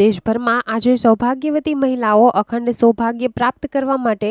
દેશભરમાં આજે સૌભાગ્યવતી મહિલાઓ અખંડ સૌભાગ્ય પ્રાપ્ત કરવા માટે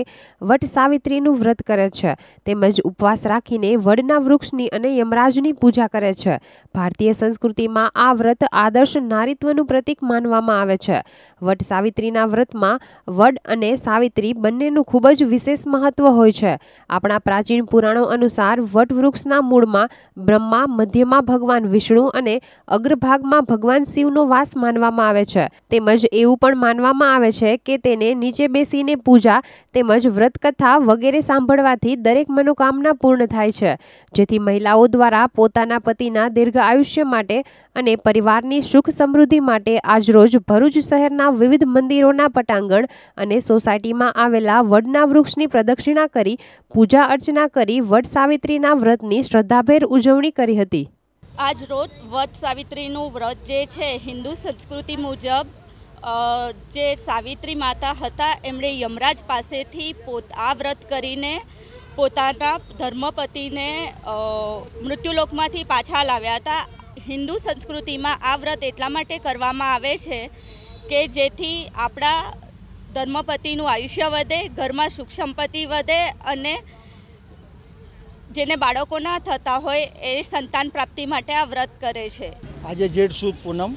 વટ સાવિત્રીનું વ્રત કરે છે તેમજ ઉપવાસ રાખીને વડના વૃક્ષની અને યમરાજની પૂજા કરે છે ભારતીય સંસ્કૃતિમાં આ વ્રત આદર્શ નારીત્વનું પ્રતીક માનવામાં આવે છે વટ સાવિત્રીના વ્રતમાં વડ અને સાવિત્રી બંનેનું ખૂબ જ વિશેષ મહત્વ હોય છે આપણા પ્રાચીન પુરાણો અનુસાર વટ વૃક્ષના મૂળમાં બ્રહ્મા મધ્યમાં ભગવાન વિષ્ણુ અને અગ્રભાગમાં ભગવાન શિવનો વાસ માનવામાં આવે છે તેમજ એવું પણ માનવામાં આવે છે કે તેને નીચે બેસીને પૂજા તેમજ વ્રતકથા વગેરે સાંભળવાથી દરેક મનોકામના પૂર્ણ થાય છે જેથી મહિલાઓ દ્વારા પોતાના પતિના દીર્ઘ આયુષ્ય માટે અને પરિવારની સુખ સમૃદ્ધિ માટે આજરોજ ભરૂચ શહેરના વિવિધ મંદિરોના પટાંગણ અને સોસાયટીમાં આવેલા વડના વૃક્ષની પ્રદક્ષિણા કરી પૂજા અર્ચના કરી વડ સાવિત્રીના વ્રતની શ્રદ્ધાભેર ઉજવણી કરી હતી આજ રોજ વટ સાવિત્રીનું વ્રત જે છે હિન્દુ સંસ્કૃતિ મુજબ જે સાવિત્રી માતા હતા એમણે યમરાજ પાસેથી પોત આ વ્રત કરીને પોતાના ધર્મપતિને મૃત્યુલોકમાંથી પાછા લાવ્યા હતા હિન્દુ સંસ્કૃતિમાં આ વ્રત એટલા માટે કરવામાં આવે છે કે જેથી આપણા ધર્મપતિનું આયુષ્ય વધે ઘરમાં સુખ સંપત્તિ વધે અને જેને બાળકો ના થતા હોય એ સંતાન પ્રાપ્તિ માટે આ વ્રત કરે છે આજે જેઠ સુદ પૂનમ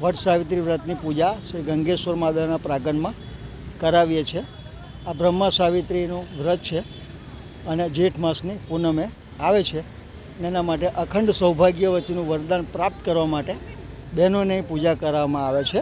વટ સાવિત્રી વ્રતની પૂજા શ્રી ગંગેશ્વર માતાના પ્રાંગણમાં કરાવીએ છીએ આ બ્રહ્મા સાવિત્રીનું વ્રત છે અને જેઠ માસની પૂનમે આવે છે એના માટે અખંડ સૌભાગ્યવતીનું વરદાન પ્રાપ્ત કરવા માટે બહેનોને પૂજા કરવામાં આવે છે